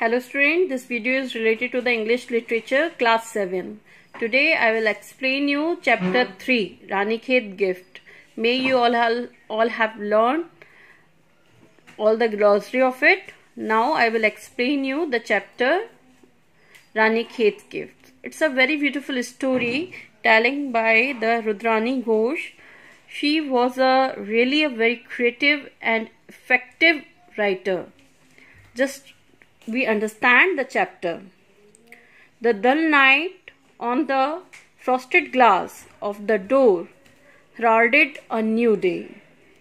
Hello students. this video is related to the English literature class 7. Today I will explain you chapter 3 Ranikhet gift. May you all have, all have learned all the glossary of it. Now I will explain you the chapter Ranikhet gift. It's a very beautiful story telling by the Rudrani Ghosh. She was a really a very creative and effective writer. Just we understand the chapter. The dull night on the frosted glass of the door heralded a new day.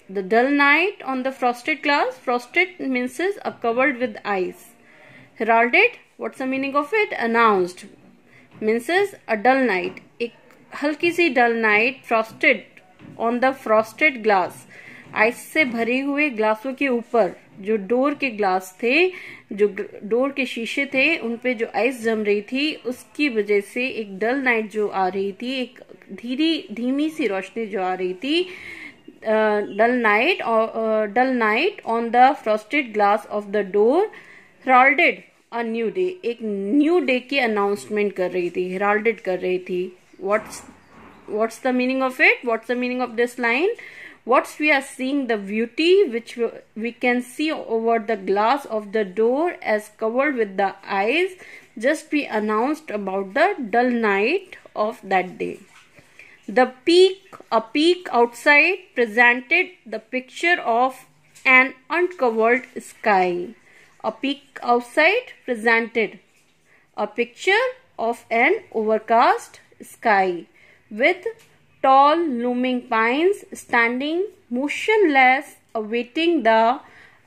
The dull night on the frosted glass, frosted means are covered with ice. Heralded, what's the meaning of it? Announced means a dull night. एक हल्की सी dull night frosted on the frosted glass ice से भरे हुए ग्लासों के ऊपर जो door के ग्लास थे जो डोर के शीशे थे उन पे जो आइस जम रही थी उसकी वजह से एक डल नाइट जो आ रही थी एक धीरी धीमी सी रोशनी जो आ रही थी dull night dull night on the frosted glass of the door heralded a new day एक न्यू डे की अनाउंसमेंट कर रही थी हराल्डेड कर रही थी what's what's the meaning of it what's the meaning of this line what we are seeing the beauty which we can see over the glass of the door as covered with the eyes just be announced about the dull night of that day. The peak, a peak outside presented the picture of an uncovered sky. A peak outside presented a picture of an overcast sky with tall looming pines standing motionless awaiting the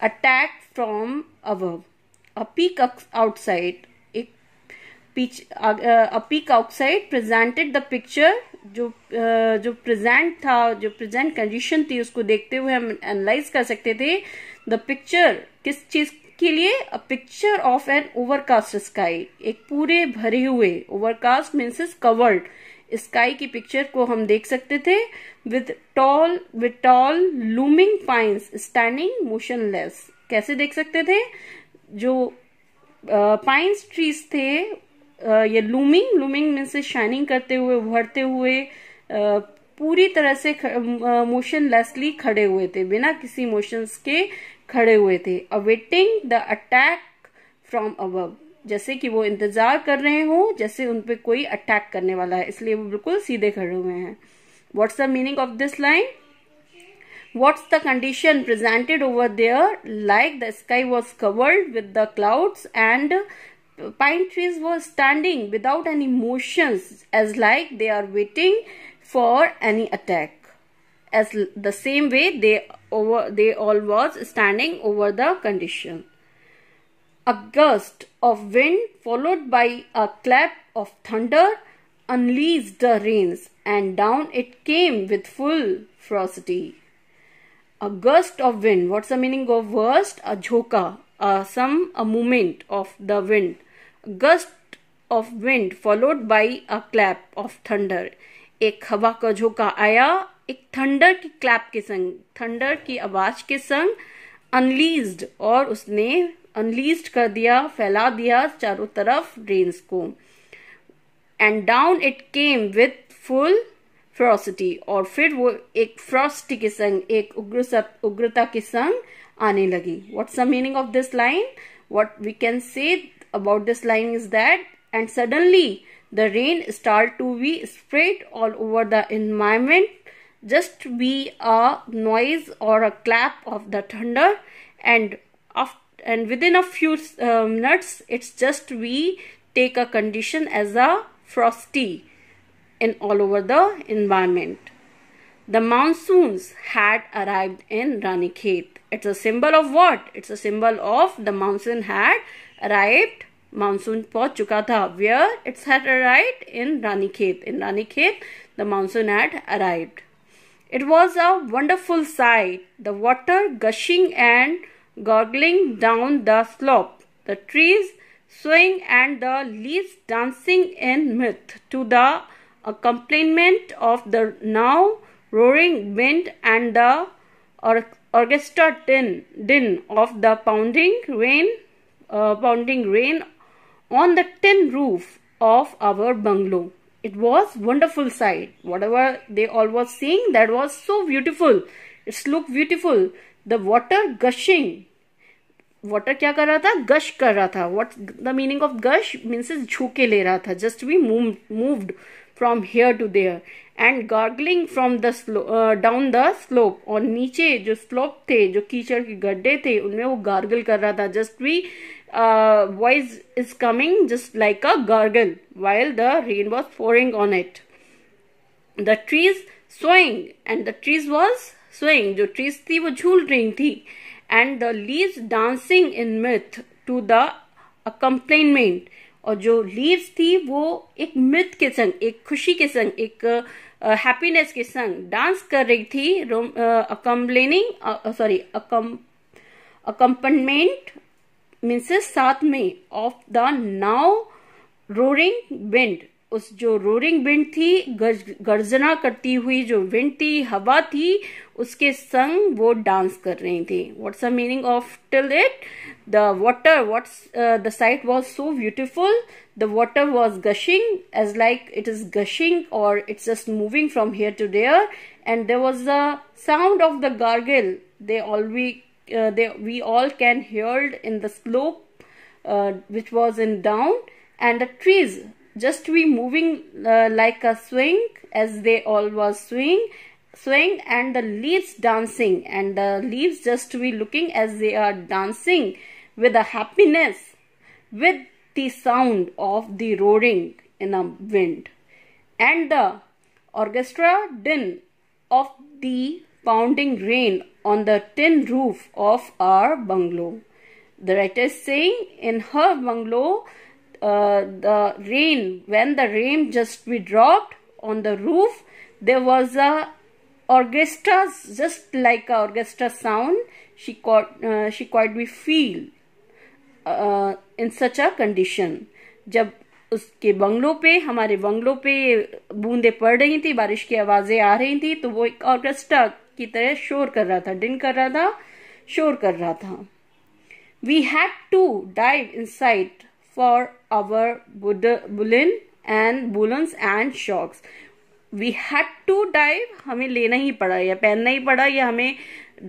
attack from above. A peak outside peach a peak outside presented the picture जो uh, जो present था जो present condition थी उसको देखते हुए हम analyse कर सकते थे द पिक्चर किस चीज के लिए a picture of an overcast sky एक पूरे भरे हुए overcast means is covered sky की पिक्चर को हम देख सकते थे with tall with tall looming pines standing motionless कैसे देख सकते थे जो पाइंस uh, ट्रीज थे uh, ये लूमिंग लूमिंग मीन से शाइनिंग करते हुए उभरते हुए uh, पूरी तरह से मोशन लेसली खड़े हुए थे बिना किसी मोशंस के खड़े हुए थे awaiting the attack from above जैसे कि वो इंतजार कर रहे हों जैसे उनपे कोई अटैक करने वाला है इसलिए वो बिल्कुल सीधे खड़े हुए हैं what's the meaning of this line what's the condition presented over there like the sky was covered with the clouds and pine trees were standing without any motion as like they are waiting for any attack as the same way they over they all was standing over the condition a gust of wind followed by a clap of thunder unleashed the rains, and down it came with full ferocity. A gust of wind. What's the meaning of gust? A jhoka, a some a movement of the wind. A gust of wind followed by a clap of thunder. एक हवा का झोंका आया एक thunder की clap के संग thunder की आवाज के संग unleashed और उसने अनलीस्ड कर दिया फैला दिया चारों तरफ रेन्स को and down it came with full ferocity और फिर वो एक फ्रॉसिटी के संग एक उग्र उग्रता के संग आने लगी what's the meaning of this line what we can say about this line is that and suddenly the rain start to be spread all over the environment just we a noise और a clap of the thunder and of and within a few minutes um, it's just we take a condition as a frosty in all over the environment. The monsoons had arrived in Ranikhet. It's a symbol of what? It's a symbol of the monsoon had arrived. Monsoon पहुंच चुका Where? It's had arrived in Ranikhet. In Ranikhet, the monsoon had arrived. It was a wonderful sight. The water gushing and gurgling down the slope, the trees swaying and the leaves dancing in mirth to the accompaniment of the now roaring wind and the or- orchestra din, din of the pounding rain, uh, pounding rain on the tin roof of our bungalow. It was wonderful sight. Whatever they all was seeing, that was so beautiful. It looked beautiful. The water gushing water क्या कर रहा था gush कर रहा था what the meaning of gush means झुके ले रहा था just we move moved from here to there and gargling from the down the slope और नीचे जो स्लोप थे जो कीचड़ के गड्ढे थे उनमें वो गार्गल कर रहा था just we voice is coming just like a gargle while the rain was pouring on it the trees swaying and the trees was swaying जो ट्रीज थी वो झूल रही थी and the leaves dancing in मिथ टू द अकम्प्लेनमेंट और जो leaves थी वो एक मृत के संग एक खुशी के संग एक हैप्पीनेस uh, के संग डांस कर रही थी अकम्प्लेनिंग सॉरी अकम्पनमेंट मीन्स साथ में of the now roaring wind उस जो रोरिंग विंड थी गर्जना करती हुई जो विंड थी हवा थी उसके संग वो डांस कर रही थी what's the meaning of till it the water what's the sight was so beautiful the water was gushing as like it is gushing और it's just moving from here to there and there was the sound of the gargle they all we they we all can hear in the slope which was in down and the trees just to be moving uh, like a swing as they all was swing swing and the leaves dancing and the leaves just to be looking as they are dancing with the happiness with the sound of the roaring in a wind and the orchestra din of the pounding rain on the tin roof of our bungalow. The writer is saying in her bungalow the rain when the rain just we dropped on the roof there was a orchestra just like a orchestra sound she caught uh, she caught we feel uh, in such a condition jab उसके बंगलों पे हमारे बंगलों पे बूंदे पड़ रही थी बारिश की आवाजें आ रही थी तो वो एक ऑर्केस्ट्रा की तरह शोर कर रहा था डिन कर रहा था शोर कर रहा था we had to dive inside for our woollen and woollens and socks we had to dive हमें लेना ही पड़ा या पहनना ही पड़ा या हमें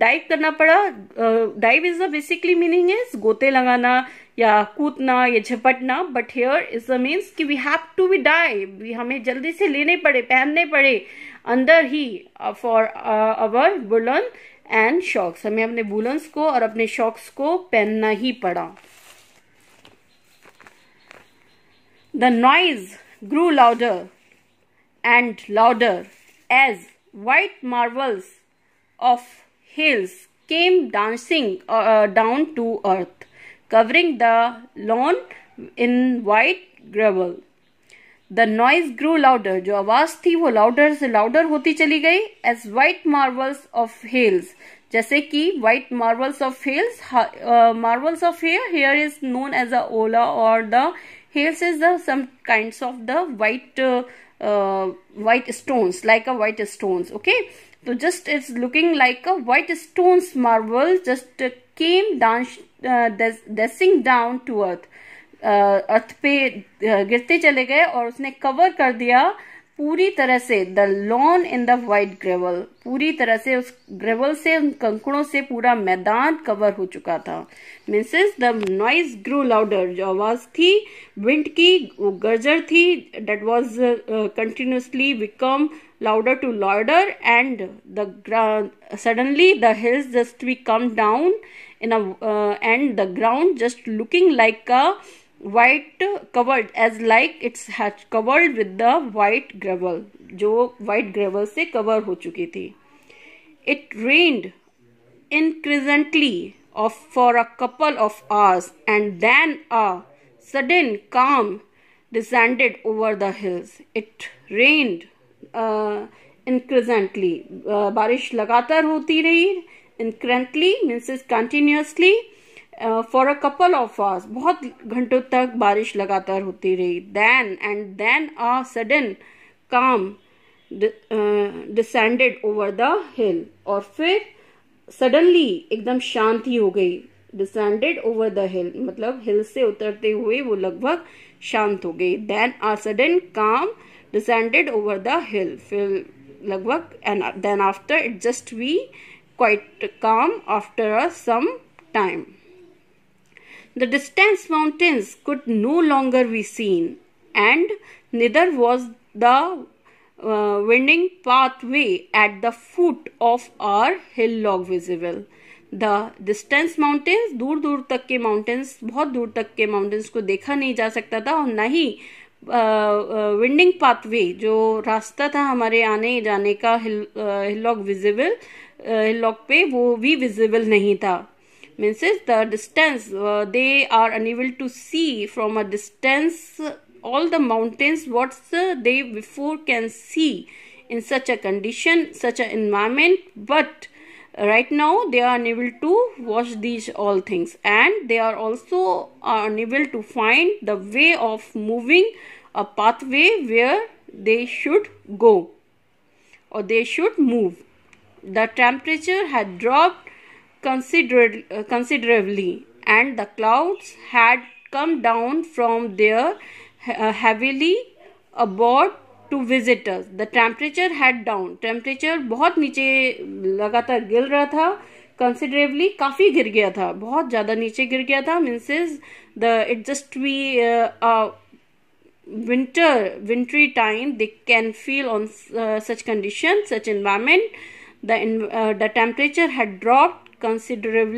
डाइव करना पड़ा dive is the basically meaning is गोते लगाना या कूदना या झपटना but here is the means कि we have to be dive हमें जल्दी से लेने पड़े पहनने पड़े अंदर ही for our woollen and socks हमें अपने बुलन्स को और अपने शॉक्स को पहनना ही पड़ा The noise grew louder and louder as white marbles of hills came dancing uh, uh, down to earth, covering the lawn in white gravel. The noise grew louder. जो आवाज थी वो louder से louder होती चली गई as white marbles of hills. जैसे कि white marbles of hills, uh, marbles of here here is known as the ola or the hills is the some kinds of the white uh, uh, white stones like a white stones okay so just it's looking like a white stones marble just uh, came down dashing down to earth अर्थ पे गिरते चले गए और उसने cover कर दिया पूरी तरह से the lawn in the white gravel पूरी तरह से उस ग्रेवल से उन कंकड़ों से पूरा मैदान कवर हो चुका था मिसेस द नॉइज ग्रो लाउडर जो आवाज थी विंड की वो गर्जर थी that was continuously become louder to louder and the suddenly the hills just we come down in and the ground just looking like का white covered as like it's covered with the white gravel जो white gravel से cover हो चुकी थी it rained incessantly off for a couple of hours and then a sudden calm descended over the hills it rained incessantly बारिश लगातार होती रही incessantly means is continuously for a couple of hours बहुत घंटों तक बारिश लगातार होती रही then and then a sudden calm descended over the hill और फिर सडनली एकदम शांति हो गई डिसेंडेड ओवर द हिल मतलब हिल से उतरते हुए वो लगभग शांत हो गई then a sudden calm descended over the hill फिर लगभग and then after it just we quite calm after some time The distant mountains could no longer be seen, and neither was the uh, winding pathway at the foot of our hill log visible. The distance mountains दूर दूर तक के mountains बहुत दूर तक के mountains को देखा नहीं जा सकता था और ना ही विंडिंग पाथवे जो रास्ता था हमारे आने जाने का हिल हिलॉक विजिबल हिलॉक पे वो भी विजिबल नहीं था means is the distance uh, they are unable to see from a distance all the mountains what they before can see in such a condition such an environment but right now they are unable to watch these all things and they are also uh, unable to find the way of moving a pathway where they should go or they should move the temperature had dropped consider considerably, and the clouds had come down from there heavily aboard to visitors the temperature had down temperature बहुत नीचे लगातार गिर रहा था considerably काफ़ी गिर गया था बहुत ज़्यादा नीचे गिर गया था means the it just we winter wintry time they can feel on uh, such conditions such environment the uh, the temperature had dropped considerably